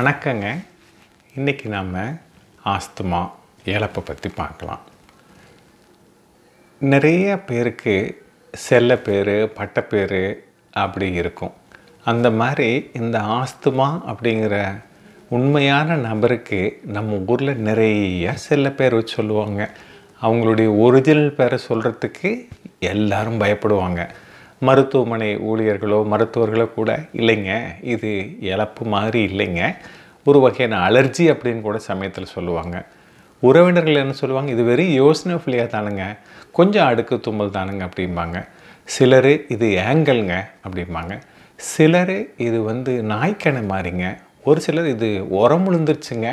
வணக்கங்க இன்றைக்கி நாம் ஆஸ்துமா இழப்பை பற்றி பார்க்கலாம் நிறைய பேருக்கு செல்ல பேர் பட்டப்பேர் அப்படி இருக்கும் அந்த மாதிரி இந்த ஆஸ்துமா அப்படிங்கிற உண்மையான நபருக்கு நம்ம ஊரில் நிறைய செல்ல பேர் வச்சு சொல்லுவாங்க அவங்களுடைய ஒரிஜினல் பேரை சொல்கிறதுக்கு எல்லோரும் பயப்படுவாங்க மருத்துவமனை ஊழியர்களோ மருத்துவர்களோ கூட இல்லைங்க இது இழப்பு மாதிரி இல்லைங்க ஒரு வகையான அலர்ஜி அப்படின்னு கூட சமயத்தில் சொல்லுவாங்க உறவினர்கள் என்ன சொல்லுவாங்க இது வெறும் யோசனை ஃபுல்லியாக தானுங்க கொஞ்சம் அடுக்கு தும்மல் தானுங்க அப்படிம்பாங்க சிலர் இது ஏங்கல்ங்க அப்படிம்பாங்க சிலர் இது வந்து நாய்க்கணை மாறிங்க ஒரு சிலர் இது உரம் விழுந்துருச்சுங்க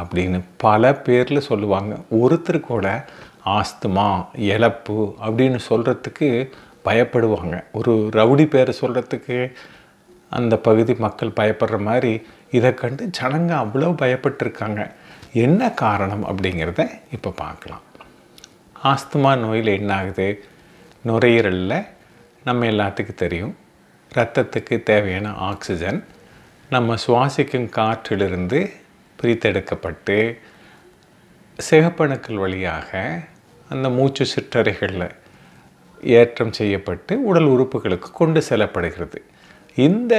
அப்படின்னு பல பேரில் சொல்லுவாங்க ஒருத்தர் கூட ஆஸ்துமா இழப்பு அப்படின்னு சொல்கிறதுக்கு பயப்படுவாங்க ஒரு ரவுடி பேரை சொல்கிறதுக்கு அந்த பகுதி மக்கள் பயப்படுற மாதிரி இதை கண்டு ஜனங்க அவ்வளோ பயப்பட்டிருக்காங்க என்ன காரணம் அப்படிங்கிறத இப்போ பார்க்கலாம் ஆஸ்துமா நோயில் என்ன ஆகுது நுரையீரலில் நம்ம எல்லாத்துக்கும் தெரியும் ரத்தத்துக்கு தேவையான ஆக்சிஜன் நம்ம சுவாசிக்கும் காற்றிலிருந்து பிரித்தெடுக்கப்பட்டு சிகப்பணுக்கள் வழியாக அந்த மூச்சு சிற்றறைகளில் ஏற்றம் செய்யப்பட்டு உடல் உறுப்புகளுக்கு கொண்டு செல்லப்படுகிறது இந்த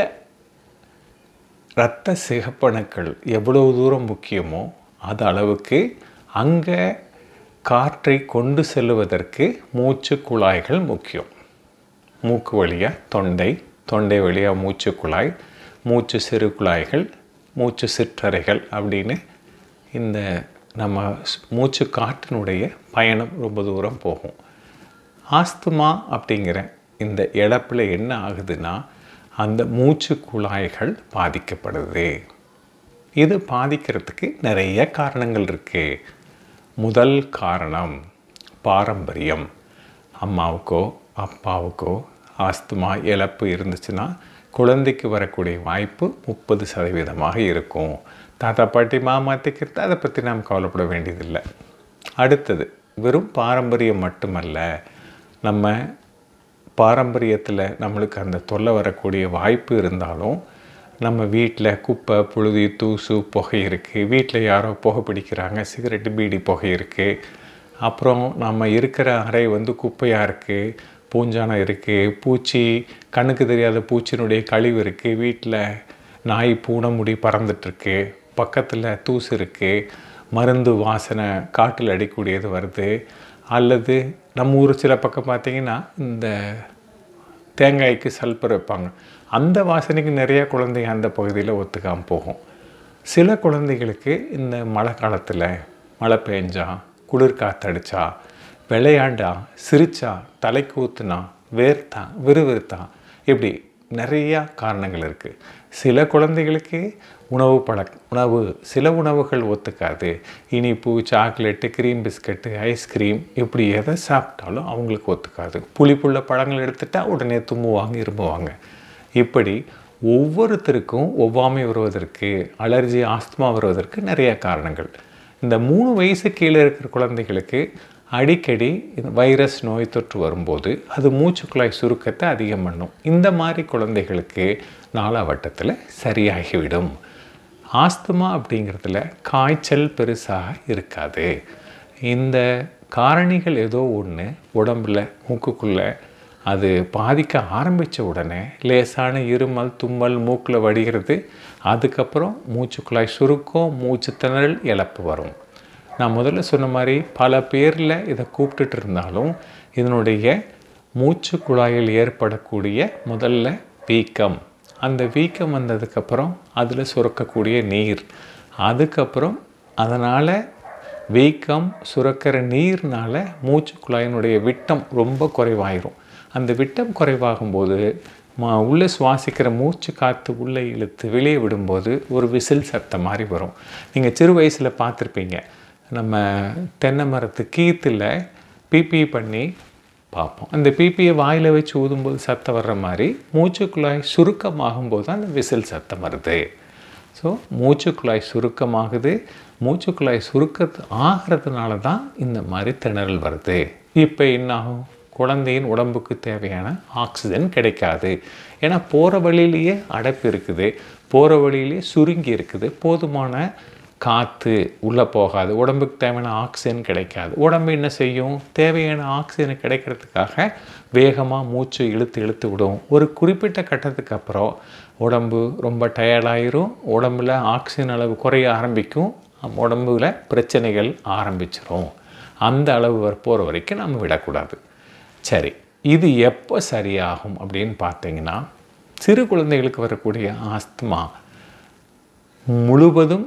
இரத்த சிகப்பணுக்கள் எவ்வளவு தூரம் முக்கியமோ அது அளவுக்கு அங்கே காற்றை கொண்டு செல்லுவதற்கு மூச்சு குழாய்கள் முக்கியம் மூக்கு வழியாக தொண்டை தொண்டை வழியாக மூச்சு குழாய் மூச்சு சிறு குழாய்கள் மூச்சு சிற்றறைகள் அப்படின்னு இந்த நம்ம மூச்சு காற்றினுடைய பயணம் ரொம்ப தூரம் போகும் ஆஸ்துமா அப்படிங்கிற இந்த இழப்பில் என்ன ஆகுதுன்னா அந்த மூச்சு குழாய்கள் பாதிக்கப்படுது இது பாதிக்கிறதுக்கு நிறைய காரணங்கள் இருக்குது முதல் காரணம் பாரம்பரியம் அம்மாவுக்கோ அப்பாவுக்கோ ஆஸ்துமா இழப்பு இருந்துச்சுன்னா குழந்தைக்கு வரக்கூடிய வாய்ப்பு முப்பது சதவீதமாக இருக்கும் தாத்தா பாட்டி மாமாத்திக்கிறது அதை பற்றி நாம் கவலைப்பட வேண்டியதில்லை அடுத்தது வெறும் பாரம்பரியம் மட்டுமல்ல நம்ம பாரம்பரியத்தில் நம்மளுக்கு அந்த தொல்லை வரக்கூடிய வாய்ப்பு இருந்தாலும் நம்ம வீட்டில் குப்பை புழுதி தூசு புகை இருக்குது வீட்டில் யாரோ புகை பிடிக்கிறாங்க சிகரெட்டு பீடி புகை இருக்குது அப்புறம் நம்ம இருக்கிற அறை வந்து குப்பையாக இருக்குது பூஞ்சானம் இருக்குது பூச்சி கண்ணுக்கு தெரியாத பூச்சினுடைய கழிவு இருக்குது வீட்டில் நாய் பூனை முடி பறந்துட்டுருக்கு பக்கத்தில் தூசு இருக்குது மருந்து வாசனை காட்டில் அடிக்கூடியது வருது அல்லது நம்ம ஊர் சில பக்கம் பார்த்திங்கன்னா இந்த தேங்காய்க்கு சல்பர் வைப்பாங்க அந்த வாசனைக்கு நிறைய குழந்தைங்க அந்த பகுதியில் ஒத்துக்காமல் போகும் சில குழந்தைகளுக்கு இந்த மழை காலத்தில் மழை பெஞ்சா குளிர் காத்தடிச்சா விளையாண்டா சிரித்தா தலை கூத்துனா வேர்த்தா விறுவிறுத்தா இப்படி நிறையா காரணங்கள் இருக்குது சில குழந்தைகளுக்கு உணவு பழக் உணவு சில உணவுகள் ஒத்துக்காது இனிப்பு சாக்லேட்டு க்ரீம் பிஸ்கட்டு ஐஸ்கிரீம் இப்படி எதை சாப்பிட்டாலும் அவங்களுக்கு ஒத்துக்காது புளிப்புள்ள பழங்கள் எடுத்துட்டால் உடனே தும்முவாங்க இரும்புவாங்க இப்படி ஒவ்வொருத்தருக்கும் ஒவ்வாமை வருவதற்கு அலர்ஜி ஆஸ்துமா வருவதற்கு நிறைய காரணங்கள் இந்த மூணு வயசு கீழே இருக்கிற குழந்தைகளுக்கு அடிக்கடி இந்த வைரஸ் நோய் தொற்று வரும்போது அது மூச்சுக்குழாய் சுருக்கத்தை அதிகம் பண்ணும் இந்த மாதிரி குழந்தைகளுக்கு நாலாவட்டத்தில் சரியாகிவிடும் ஆஸ்துமா அப்படிங்கிறதுல காய்ச்சல் பெருசாக இருக்காது இந்த காரணிகள் ஏதோ ஒன்று உடம்பில் மூக்குக்குள்ளே அது பாதிக்க ஆரம்பித்த உடனே லேசான இருமல் தும்மல் மூக்கில் வடிகிறது அதுக்கப்புறம் மூச்சுக்குழாய் சுருக்கம் மூச்சு திணறல் இழப்பு வரும் நான் முதல்ல சொன்ன மாதிரி பல பேரில் இதை கூப்பிட்டுட்டு இருந்தாலும் இதனுடைய மூச்சு குழாயில் ஏற்படக்கூடிய முதல்ல வீக்கம் அந்த வீக்கம் வந்ததுக்கப்புறம் அதில் சுரக்கக்கூடிய நீர் அதுக்கப்புறம் அதனால் வீக்கம் சுரக்கிற நீர்னால் மூச்சு குழாயினுடைய விட்டம் ரொம்ப குறைவாயிரும் அந்த விட்டம் குறைவாகும் போது மா உள்ளே சுவாசிக்கிற மூச்சு காற்று உள்ளே இழுத்து வெளியே விடும்போது ஒரு விசில் சத்தம் மாதிரி வரும் நீங்கள் சிறு வயசில் பார்த்துருப்பீங்க நம்ம தென்னை மரத்து கீத்தில் பிபி பண்ணி பார்ப்போம் அந்த பிபியை வாயில் வச்சு ஊதும்போது சத்தம் வர்ற மாதிரி மூச்சுக்குழாய் சுருக்கமாகும் போது தான் அந்த விசில் சத்தம் வருது ஸோ மூச்சுக்குழாய் சுருக்கமாகுது மூச்சுக்குழாய் சுருக்கத்து ஆகிறதுனால தான் இந்த மாதிரி திணறல் வருது இப்போ என்னாகும் குழந்தையின் உடம்புக்கு தேவையான ஆக்சிஜன் கிடைக்காது ஏன்னா போகிற வழியிலேயே அடைப்பு இருக்குது போகிற வழியிலேயே சுருங்கி இருக்குது போதுமான காற்று உள்ளே போகாது உடம்புக்கு தேவையான ஆக்சிஜன் கிடைக்காது உடம்பு என்ன செய்யும் தேவையான ஆக்சிஜன் கிடைக்கிறதுக்காக வேகமாக மூச்சு இழுத்து இழுத்து விடும் ஒரு குறிப்பிட்ட கட்டத்துக்கு அப்புறம் உடம்பு ரொம்ப டயர்டாயிரும் உடம்புல ஆக்சிஜன் அளவு குறைய ஆரம்பிக்கும் உடம்புல பிரச்சனைகள் ஆரம்பிச்சிடும் அந்த அளவு போகிற வரைக்கும் நம்ம விடக்கூடாது சரி இது எப்போ சரியாகும் அப்படின்னு பார்த்தீங்கன்னா சிறு குழந்தைகளுக்கு வரக்கூடிய ஆஸ்துமா முழுவதும்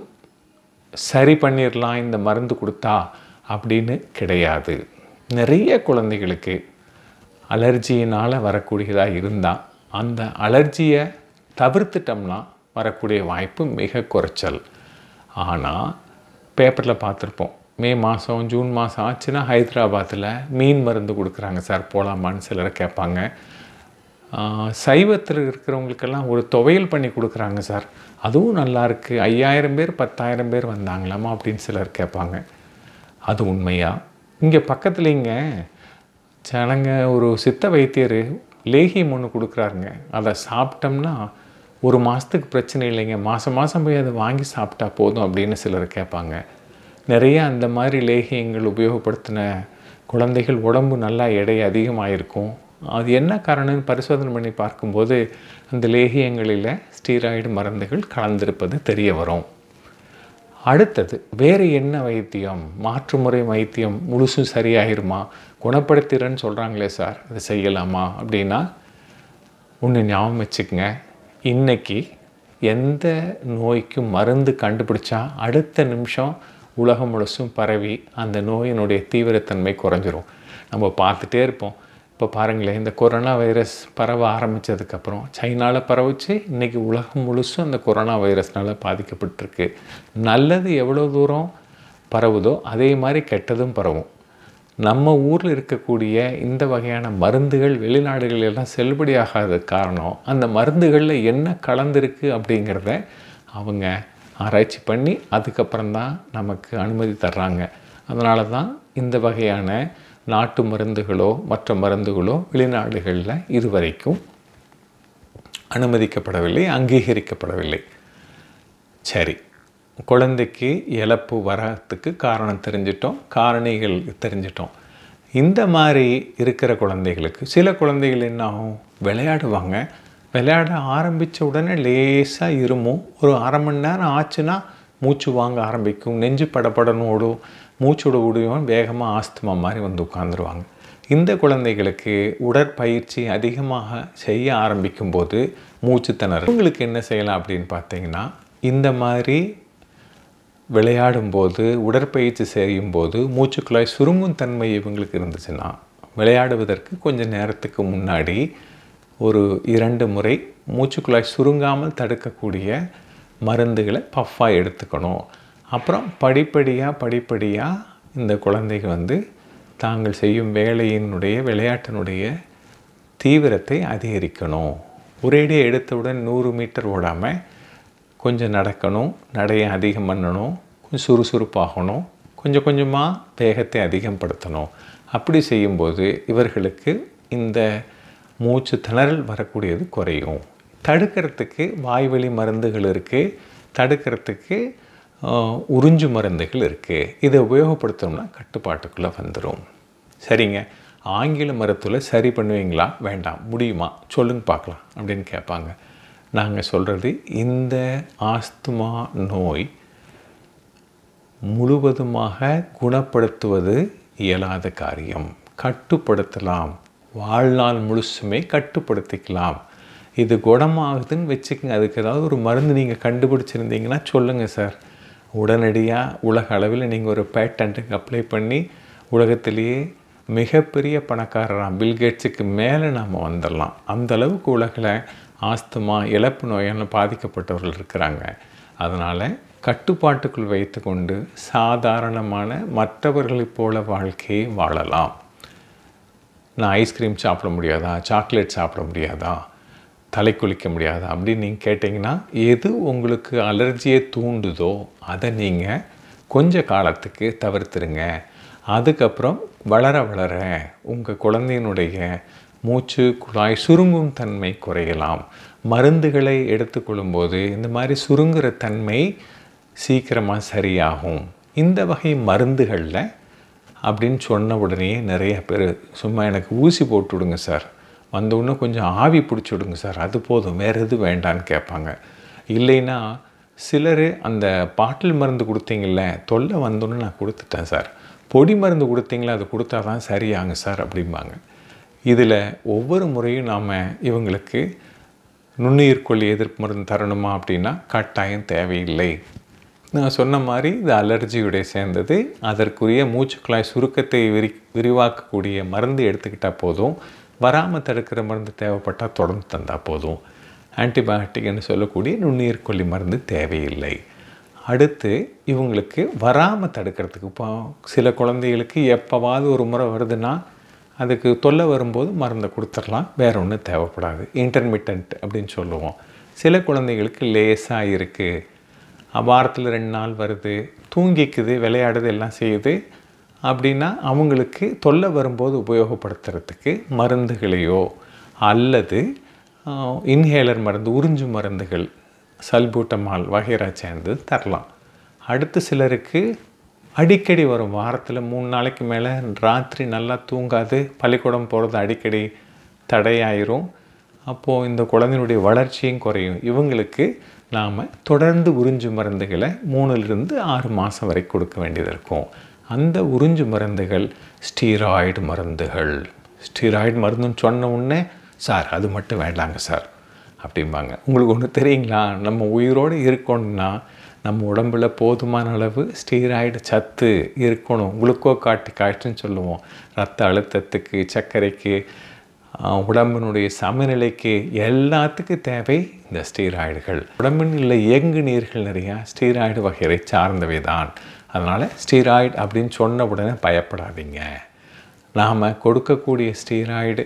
சரி பண்ணிடலாம் இந்த மருந்து கொடுத்தா அப்படின்னு கிடையாது நிறைய குழந்தைகளுக்கு அலர்ஜியினால் வரக்கூடியதாக இருந்தால் அந்த அலர்ஜியை தவிர்த்துட்டோம்னா வரக்கூடிய வாய்ப்பு மிக குறைச்சல் ஆனால் பேப்பரில் பார்த்துருப்போம் மே மாதம் ஜூன் மாதம் ஆச்சுன்னா ஹைதராபாத்தில் மீன் மருந்து கொடுக்குறாங்க சார் போகலாமான்னு சிலர் கேட்பாங்க சைவத்தில் இருக்கிறவங்களுக்கெல்லாம் ஒரு துவையல் பண்ணி கொடுக்குறாங்க சார் அதுவும் நல்லாயிருக்கு ஐயாயிரம் பேர் பத்தாயிரம் பேர் வந்தாங்களாமா அப்படின்னு சிலர் கேட்பாங்க அது உண்மையா இங்கே பக்கத்தில் இங்கே ஜனங்க ஒரு சித்த வைத்தியர் லேகியம் ஒன்று கொடுக்குறாருங்க அதை சாப்பிட்டோம்னா ஒரு மாதத்துக்கு பிரச்சனை இல்லைங்க மாதம் மாதம் போய் அதை வாங்கி சாப்பிட்டா போதும் அப்படின்னு சிலர் கேட்பாங்க நிறைய அந்த மாதிரி லேகியங்கள் உபயோகப்படுத்தின குழந்தைகள் உடம்பு நல்லா எடை அதிகமாக இருக்கும் அது என்ன காரணம்னு பரிசோதனை பண்ணி பார்க்கும்போது அந்த லேகியங்களில் ஸ்டீராய்டு மருந்துகள் கலந்திருப்பது தெரிய வரும் அடுத்தது வேறு என்ன வைத்தியம் மாற்று முறை வைத்தியம் முழுசும் சரியாயிருமா குணப்படுத்திறன்னு சொல்கிறாங்களே சார் அது செய்யலாமா அப்படின்னா ஒன்று ஞாபகம் வச்சுக்கோங்க இன்றைக்கி எந்த நோய்க்கும் மருந்து கண்டுபிடிச்சா அடுத்த நிமிஷம் உலகம் முழுசும் பரவி அந்த நோயினுடைய தீவிரத்தன்மை குறைஞ்சிரும் நம்ம பார்த்துட்டே இருப்போம் இப்போ பாருங்களேன் இந்த கொரோனா வைரஸ் பரவ ஆரம்பித்ததுக்கப்புறம் சைனாவில் பரவுச்சு இன்றைக்கி உலகம் முழுசும் அந்த கொரோனா வைரஸ்னால் பாதிக்கப்பட்டிருக்கு நல்லது எவ்வளோ தூரம் பரவுதோ அதே மாதிரி கெட்டதும் பரவும் நம்ம ஊரில் இருக்கக்கூடிய இந்த வகையான மருந்துகள் வெளிநாடுகளெல்லாம் செல்லுபடியாகாத காரணம் அந்த மருந்துகளில் என்ன கலந்துருக்கு அப்படிங்கிறத அவங்க ஆராய்ச்சி பண்ணி அதுக்கப்புறம் தான் நமக்கு அனுமதி தர்றாங்க அதனால தான் இந்த வகையான நாட்டு மருந்துகளோ மற்ற மருந்துகளோ வெளிநாடுகளில் இதுவரைக்கும் அனுமதிக்கப்படவில்லை அங்கீகரிக்கப்படவில்லை சரி குழந்தைக்கு இழப்பு வரத்துக்கு காரணம் தெரிஞ்சிட்டோம் காரணிகள் தெரிஞ்சிட்டோம் இந்த மாதிரி இருக்கிற குழந்தைகளுக்கு சில குழந்தைகள் என்ன ஆகும் விளையாடுவாங்க விளையாட ஆரம்பித்த உடனே லேசாக இருமும் ஒரு அரை மணி நேரம் ஆச்சுன்னா மூச்சு வாங்க ஆரம்பிக்கும் நெஞ்சு ஓடும் மூச்சோட உடவும் வேகமாக ஆஸ்துமா மாதிரி வந்து உட்காந்துருவாங்க இந்த குழந்தைகளுக்கு உடற்பயிற்சி அதிகமாக செய்ய ஆரம்பிக்கும் போது மூச்சுத்திணறல் இவங்களுக்கு என்ன செய்யலாம் அப்படின்னு பார்த்தீங்கன்னா இந்த மாதிரி விளையாடும்போது உடற்பயிற்சி செய்யும்போது மூச்சுக்குழாய் சுருங்கும் தன்மை இவங்களுக்கு இருந்துச்சுன்னா விளையாடுவதற்கு கொஞ்சம் நேரத்துக்கு முன்னாடி ஒரு இரண்டு முறை மூச்சுக்குழாய் சுருங்காமல் தடுக்கக்கூடிய மருந்துகளை பஃப்பாக எடுத்துக்கணும் அப்புறம் படிப்படியாக படிப்படியாக இந்த குழந்தைங்க வந்து தாங்கள் செய்யும் வேலையினுடைய விளையாட்டினுடைய தீவிரத்தை அதிகரிக்கணும் ஒரேடியே எடுத்தவுடன் நூறு மீட்டர் ஓடாமல் கொஞ்சம் நடக்கணும் நடையை அதிகம் பண்ணணும் கொஞ்சம் சுறுசுறுப்பாகணும் கொஞ்சம் கொஞ்சமாக வேகத்தை அதிகப்படுத்தணும் அப்படி செய்யும்போது இவர்களுக்கு இந்த மூச்சு திணறல் வரக்கூடியது குறையும் தடுக்கிறதுக்கு வாய்வழி மருந்துகள் இருக்குது தடுக்கிறதுக்கு உறிஞ்சு மருந்துகள் இருக்குது இதை உபயோகப்படுத்தணும்னா கட்டுப்பாட்டுக்குள்ளே வந்துடும் சரிங்க ஆங்கில மருத்துவ சரி பண்ணுவீங்களா வேண்டாம் முடியுமா சொல்லுங்க பார்க்கலாம் அப்படின்னு கேட்பாங்க நாங்கள் சொல்கிறது இந்த ஆஸ்துமா நோய் முழுவதுமாக குணப்படுத்துவது இயலாத காரியம் கட்டுப்படுத்தலாம் வாழ்நாள் முழுசுமே கட்டுப்படுத்திக்கலாம் இது குணமாகுதுன்னு வச்சுக்கோங்க அதுக்கு ஏதாவது ஒரு மருந்து நீங்கள் கண்டுபிடிச்சிருந்தீங்கன்னா சொல்லுங்கள் சார் உடனடியாக உலக அளவில் நீங்கள் ஒரு பேட்டண்ட்டுக்கு அப்ளை பண்ணி உலகத்திலேயே மிகப்பெரிய பணக்காரராக பில்கேட்ஸுக்கு மேலே நாம் வந்துடலாம் அந்த அளவுக்கு உலகில் ஆஸ்துமா இழப்பு நோயால் பாதிக்கப்பட்டவர்கள் இருக்கிறாங்க அதனால் கட்டுப்பாட்டுக்குள் வைத்துக்கொண்டு சாதாரணமான மற்றவர்களைப் போல வாழ்க்கையை வாழலாம் நான் ஐஸ்கிரீம் சாப்பிட முடியாதா சாக்லேட் சாப்பிட முடியாதா தலை குளிக்க முடியாது அப்படின்னு நீங்கள் கேட்டிங்கன்னா எது உங்களுக்கு அலர்ஜியை தூண்டுதோ அதை நீங்கள் கொஞ்ச காலத்துக்கு தவிர்த்துருங்க அதுக்கப்புறம் வளர வளர உங்கள் குழந்தையினுடைய மூச்சு குழாய் சுருங்கும் தன்மை குறையலாம் மருந்துகளை எடுத்துக்கொள்ளும்போது இந்த மாதிரி சுருங்குற தன்மை சீக்கிரமாக சரியாகும் இந்த வகை மருந்துகளில் அப்படின்னு சொன்ன உடனே நிறைய பேர் சும்மா எனக்கு ஊசி போட்டு விடுங்க சார் வந்தவுடனே கொஞ்சம் ஆவி பிடிச்சி விடுங்க சார் அது போதும் வேறு எது வேண்டான்னு கேட்பாங்க இல்லைன்னா சிலர் அந்த பாட்டில் மருந்து கொடுத்தீங்கள தொல்லை வந்தோன்னு நான் கொடுத்துட்டேன் சார் பொடி மருந்து கொடுத்தீங்களே அது கொடுத்தா தான் சரியாங்க சார் அப்படிம்பாங்க இதில் ஒவ்வொரு முறையும் நாம் இவங்களுக்கு நுண்ணுயிர் கொல்லி எதிர்ப்பு மருந்து தரணுமா அப்படின்னா கட்டாயம் தேவையில்லை நான் சொன்ன மாதிரி இது அலர்ஜியுடைய சேர்ந்தது அதற்குரிய மூச்சுக்குழாய் சுருக்கத்தை விரி விரிவாக்கக்கூடிய மருந்து எடுத்துக்கிட்டால் போதும் வராமல் தடுக்கிற மருந்து தேவைப்பட்டால் தொடர்ந்து தந்தால் போதும் ஆன்டிபயோட்டிக்னு சொல்லக்கூடிய கொல்லி மருந்து தேவையில்லை அடுத்து இவங்களுக்கு வராமல் தடுக்கிறதுக்கு இப்போ சில குழந்தைகளுக்கு எப்போவாவது ஒரு முறை வருதுன்னா அதுக்கு தொல்லை வரும்போது மருந்தை கொடுத்துடலாம் வேற ஒன்றும் தேவைப்படாது இன்டர்மிட்டன்ட் அப்படின்னு சொல்லுவோம் சில குழந்தைகளுக்கு லேசாக இருக்குது வாரத்தில் ரெண்டு நாள் வருது தூங்கிக்குது விளையாடுது எல்லாம் செய்யுது அப்படின்னா அவங்களுக்கு தொல்லை வரும்போது உபயோகப்படுத்துறதுக்கு மருந்துகளையோ அல்லது இன்ஹேலர் மருந்து உறிஞ்சு மருந்துகள் சல்பூட்டமால் வகைரா சேர்ந்து தரலாம் அடுத்து சிலருக்கு அடிக்கடி வரும் வாரத்தில் மூணு நாளைக்கு மேலே ராத்திரி நல்லா தூங்காது பள்ளிக்கூடம் போகிறது அடிக்கடி தடையாயிரும் அப்போது இந்த குழந்தையினுடைய வளர்ச்சியும் குறையும் இவங்களுக்கு நாம் தொடர்ந்து உறிஞ்சு மருந்துகளை மூணுலேருந்து ஆறு மாதம் வரை கொடுக்க வேண்டியது இருக்கும் அந்த உறிஞ்சு மருந்துகள் ஸ்டீராய்டு மருந்துகள் ஸ்டீராய்டு மருந்துன்னு சொன்ன உடனே சார் அது மட்டும் வேண்டாங்க சார் அப்படிம்பாங்க உங்களுக்கு ஒன்று தெரியுங்களா நம்ம உயிரோடு இருக்கணும்னா நம்ம உடம்பில் போதுமான அளவு ஸ்டீராய்டு சத்து இருக்கணும் குளுக்கோ காட்டு காட்டுன்னு சொல்லுவோம் ரத்த அழுத்தத்துக்கு சர்க்கரைக்கு உடம்பினுடைய சமநிலைக்கு எல்லாத்துக்கும் தேவை இந்த ஸ்டீராய்டுகள் உடம்பின் இல்லை இயங்கு நீர்கள் நிறையா ஸ்டீராய்டு வகையை சார்ந்தவை தான் அதனால் ஸ்டீராய்டு அப்படின்னு சொன்ன உடனே பயப்படாதீங்க நாம் கொடுக்கக்கூடிய ஸ்டீராய்டு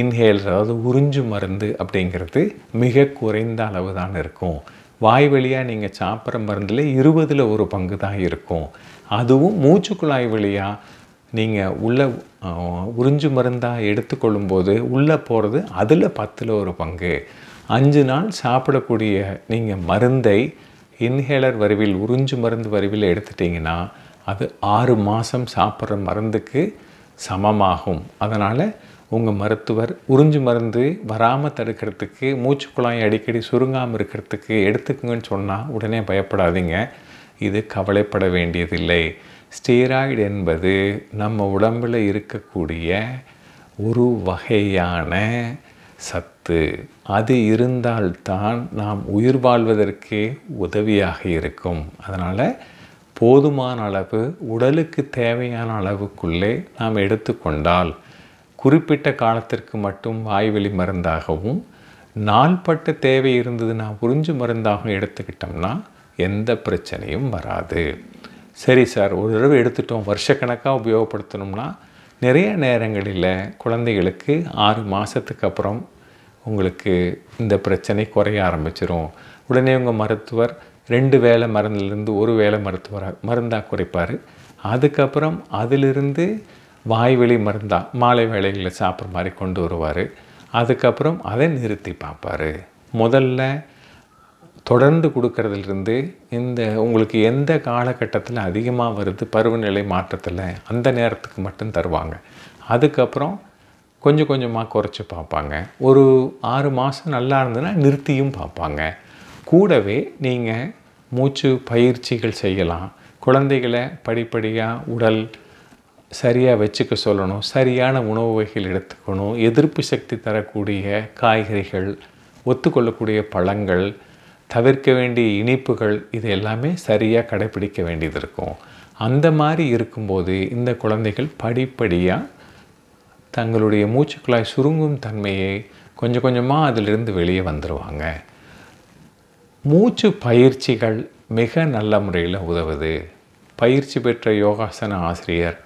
இன்ஹேல் அதாவது உறிஞ்சு மருந்து அப்படிங்கிறது மிக குறைந்த அளவு தான் இருக்கும் வாய் வழியாக நீங்கள் சாப்பிட்ற மருந்தில் இருபதில் ஒரு பங்கு தான் இருக்கும் அதுவும் மூச்சுக்குழாய் வழியாக நீங்கள் உள்ள உறிஞ்சு மருந்தாக எடுத்துக்கொள்ளும்போது உள்ளே போகிறது அதில் பத்தில் ஒரு பங்கு அஞ்சு நாள் சாப்பிடக்கூடிய நீங்கள் மருந்தை இன்ஹேலர் வரிவில் உறிஞ்சு மருந்து வரிவில் எடுத்துட்டிங்கன்னா அது ஆறு மாதம் சாப்பிட்ற மருந்துக்கு சமமாகும் அதனால் உங்கள் மருத்துவர் உறிஞ்சு மருந்து வராமல் தடுக்கிறதுக்கு மூச்சு அடிக்கடி சுருங்காமல் இருக்கிறதுக்கு எடுத்துக்குங்கன்னு சொன்னால் உடனே பயப்படாதீங்க இது கவலைப்பட வேண்டியதில்லை ஸ்டீராய்டு என்பது நம்ம உடம்பில் இருக்கக்கூடிய ஒரு வகையான சத் சத்து அது இருந்தால்தான் நாம் உயிர் வாழ்வதற்கே உதவியாக இருக்கும் அதனால் போதுமான அளவு உடலுக்கு தேவையான அளவுக்குள்ளே நாம் எடுத்துக்கொண்டால் குறிப்பிட்ட காலத்திற்கு மட்டும் வாய்வெளி மருந்தாகவும் நாள்பட்ட தேவை இருந்தது நான் உறிஞ்சு மருந்தாகவும் எடுத்துக்கிட்டோம்னா எந்த பிரச்சனையும் வராது சரி சார் ஒரு தடவை எடுத்துட்டோம் வருஷக்கணக்காக உபயோகப்படுத்தணும்னா நிறைய நேரங்களில் குழந்தைகளுக்கு ஆறு மாதத்துக்கு அப்புறம் உங்களுக்கு இந்த பிரச்சனை குறைய ஆரம்பிச்சிடும் உடனே உங்கள் மருத்துவர் ரெண்டு வேலை மருந்துலேருந்து ஒரு வேலை மருத்துவராக மருந்தாக குறைப்பார் அதுக்கப்புறம் அதிலிருந்து வாய்வெளி மருந்தாக மாலை வேலைகளில் சாப்பிட்ற மாதிரி கொண்டு வருவார் அதுக்கப்புறம் அதை நிறுத்தி பார்ப்பார் முதல்ல தொடர்ந்து கொடுக்கறதுலேருந்து இந்த உங்களுக்கு எந்த காலகட்டத்தில் அதிகமாக வருது பருவநிலை மாற்றத்தில் அந்த நேரத்துக்கு மட்டும் தருவாங்க அதுக்கப்புறம் கொஞ்சம் கொஞ்சமாக குறைச்சி பார்ப்பாங்க ஒரு ஆறு மாதம் நல்லா இருந்ததுன்னா நிறுத்தியும் பார்ப்பாங்க கூடவே நீங்கள் மூச்சு பயிற்சிகள் செய்யலாம் குழந்தைகளை படிப்படியாக உடல் சரியாக வச்சுக்க சொல்லணும் சரியான உணவு வகைகள் எடுத்துக்கணும் எதிர்ப்பு சக்தி தரக்கூடிய காய்கறிகள் ஒத்துக்கொள்ளக்கூடிய பழங்கள் தவிர்க்க வேண்டிய இனிப்புகள் இது எல்லாமே சரியாக கடைபிடிக்க வேண்டியது இருக்கும் அந்த மாதிரி இருக்கும்போது இந்த குழந்தைகள் படிப்படியாக தங்களுடைய மூச்சுக்குழாய் சுருங்கும் தன்மையை கொஞ்சம் கொஞ்சமாக அதிலிருந்து வெளியே வந்துடுவாங்க மூச்சு பயிற்சிகள் மிக நல்ல முறையில் உதவுது பயிற்சி பெற்ற யோகாசன ஆசிரியர்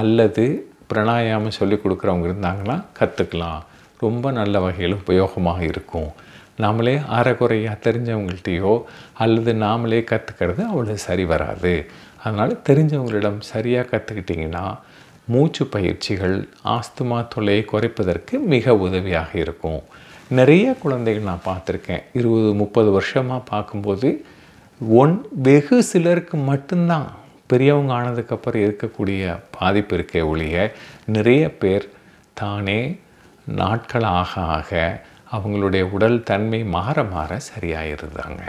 அல்லது பிரணாயாமம் சொல்லிக் கொடுக்குறவங்க இருந்தாங்கன்னா கற்றுக்கலாம் ரொம்ப நல்ல வகையில் உபயோகமாக இருக்கும் நாமளே அறகுறையாக தெரிஞ்சவங்கள்ட்டையோ அல்லது நாமளே கற்றுக்கிறது அவ்வளோ சரி வராது அதனால் தெரிஞ்சவங்களிடம் சரியாக கற்றுக்கிட்டிங்கன்னா மூச்சு பயிற்சிகள் ஆஸ்துமா தொல்லையை குறைப்பதற்கு மிக உதவியாக இருக்கும் நிறைய குழந்தைகள் நான் பார்த்துருக்கேன் இருபது முப்பது வருஷமாக பார்க்கும்போது ஒன் வெகு சிலருக்கு மட்டும்தான் பெரியவங்க ஆனதுக்கப்புறம் இருக்கக்கூடிய பாதிப்பு இருக்கே ஒழிய நிறைய பேர் தானே நாட்கள் ஆக ஆக அவங்களுடைய உடல் தன்மை மாற மாற சரியாயிருந்தாங்க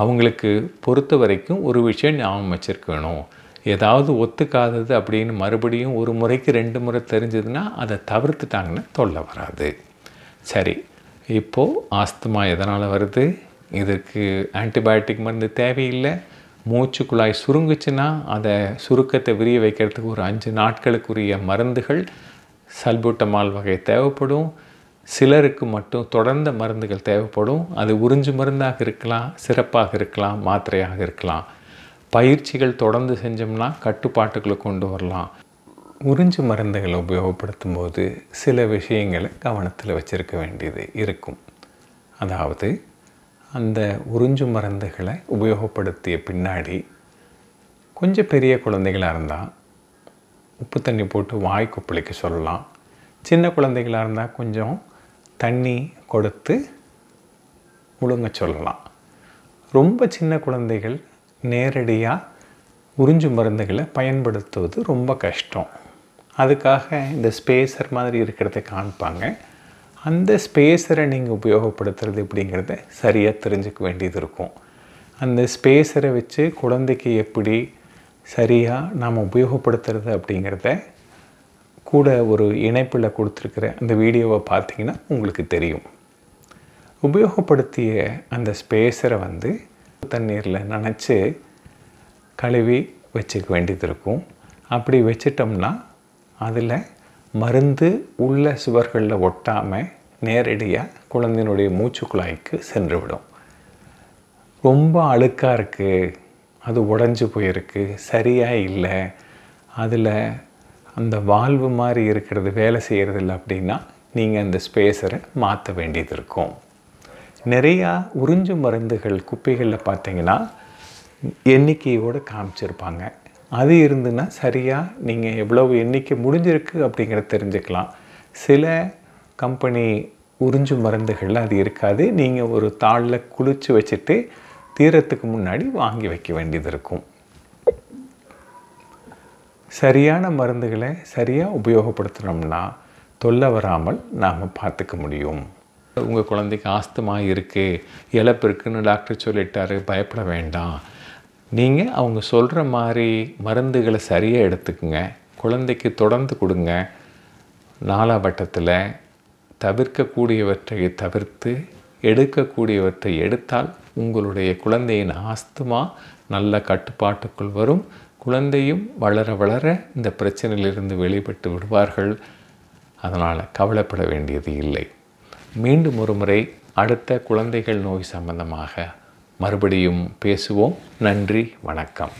அவங்களுக்கு பொறுத்த வரைக்கும் ஒரு விஷயம் ஞாபகம் வச்சுருக்கணும் ஏதாவது ஒத்துக்காதது அப்படின்னு மறுபடியும் ஒரு முறைக்கு ரெண்டு முறை தெரிஞ்சதுன்னா அதை தவிர்த்துட்டாங்கன்னு தொல்லை வராது சரி இப்போது ஆஸ்துமா எதனால் வருது இதற்கு ஆன்டிபயோட்டிக் மருந்து தேவையில்லை மூச்சு குழாய் சுருங்குச்சுன்னா அதை சுருக்கத்தை விரிய வைக்கிறதுக்கு ஒரு அஞ்சு நாட்களுக்குரிய மருந்துகள் சல்பூட்டமால் வகை தேவைப்படும் சிலருக்கு மட்டும் தொடர்ந்த மருந்துகள் தேவைப்படும் அது உறிஞ்சு மருந்தாக இருக்கலாம் சிறப்பாக இருக்கலாம் மாத்திரையாக இருக்கலாம் பயிற்சிகள் தொடர்ந்து செஞ்சோம்னா கட்டுப்பாட்டுகளை கொண்டு வரலாம் உறிஞ்சு மருந்துகளை உபயோகப்படுத்தும் போது சில விஷயங்களை கவனத்தில் வச்சுருக்க வேண்டியது இருக்கும் அதாவது அந்த உறிஞ்சு மருந்துகளை உபயோகப்படுத்திய பின்னாடி கொஞ்சம் பெரிய குழந்தைகளாக இருந்தால் உப்பு தண்ணி போட்டு வாய் கொப்பளிக்க சொல்லலாம் சின்ன குழந்தைகளாக இருந்தால் கொஞ்சம் தண்ணி கொடுத்து முழுங்க சொல்லலாம் ரொம்ப சின்ன குழந்தைகள் நேரடியாக உறிஞ்சு மருந்துகளை பயன்படுத்துவது ரொம்ப கஷ்டம் அதுக்காக இந்த ஸ்பேசர் மாதிரி இருக்கிறத காண்பாங்க அந்த ஸ்பேசரை நீங்கள் உபயோகப்படுத்துறது அப்படிங்கிறத சரியாக தெரிஞ்சுக்க வேண்டியது இருக்கும் அந்த ஸ்பேசரை வச்சு குழந்தைக்கு எப்படி சரியாக நாம் உபயோகப்படுத்துறது அப்படிங்கிறத கூட ஒரு இணைப்பில் கொடுத்துருக்கிற அந்த வீடியோவை பார்த்தீங்கன்னா உங்களுக்கு தெரியும் உபயோகப்படுத்திய அந்த ஸ்பேசரை வந்து தண்ணீரில் நினச்சி கழுவி வச்சுக்க வேண்டியது இருக்கும் அப்படி வச்சிட்டோம்னா அதில் மருந்து உள்ள சுவர்களில் ஒட்டாமல் நேரடியாக குழந்தையினுடைய மூச்சு குழாய்க்கு சென்றுவிடும் ரொம்ப அழுக்காக இருக்குது அது உடஞ்சி போயிருக்கு சரியாக இல்லை அதில் அந்த வால்வு மாதிரி இருக்கிறது வேலை செய்கிறது இல்லை அப்படின்னா நீங்கள் அந்த ஸ்பேஸரை மாற்ற வேண்டியது இருக்கும் நிறையா உறிஞ்சு மருந்துகள் குப்பைகளில் பார்த்தீங்கன்னா எண்ணிக்கையோடு காமிச்சிருப்பாங்க அது இருந்துன்னா சரியாக நீங்கள் எவ்வளவு எண்ணிக்கை முடிஞ்சிருக்கு அப்படிங்கிறத தெரிஞ்சுக்கலாம் சில கம்பெனி உறிஞ்சு மருந்துகள் அது இருக்காது நீங்கள் ஒரு தாளில் குளித்து வச்சுட்டு தீரத்துக்கு முன்னாடி வாங்கி வைக்க வேண்டியது இருக்கும் சரியான மருந்துகளை சரியாக உபயோகப்படுத்தினோம்னா தொல்லை வராமல் நாம் பார்த்துக்க முடியும் உங்கள் குழந்தைக்கு ஆஸ்துமா இருக்குது இழப்பு இருக்குன்னு டாக்டர் சொல்லிட்டாரு பயப்பட வேண்டாம் நீங்கள் அவங்க சொல்கிற மாதிரி மருந்துகளை சரியாக எடுத்துக்கோங்க குழந்தைக்கு தொடர்ந்து கொடுங்க நாலாவட்டத்தில் தவிர்க்கக்கூடியவற்றை தவிர்த்து எடுக்கக்கூடியவற்றை எடுத்தால் உங்களுடைய குழந்தையின் ஆஸ்துமா நல்ல கட்டுப்பாட்டுக்குள் வரும் குழந்தையும் வளர வளர இந்த பிரச்சனையிலிருந்து வெளிப்பட்டு விடுவார்கள் அதனால் கவலைப்பட வேண்டியது இல்லை மீண்டும் ஒரு முறை அடுத்த குழந்தைகள் நோய் சம்பந்தமாக மறுபடியும் பேசுவோம் நன்றி வணக்கம்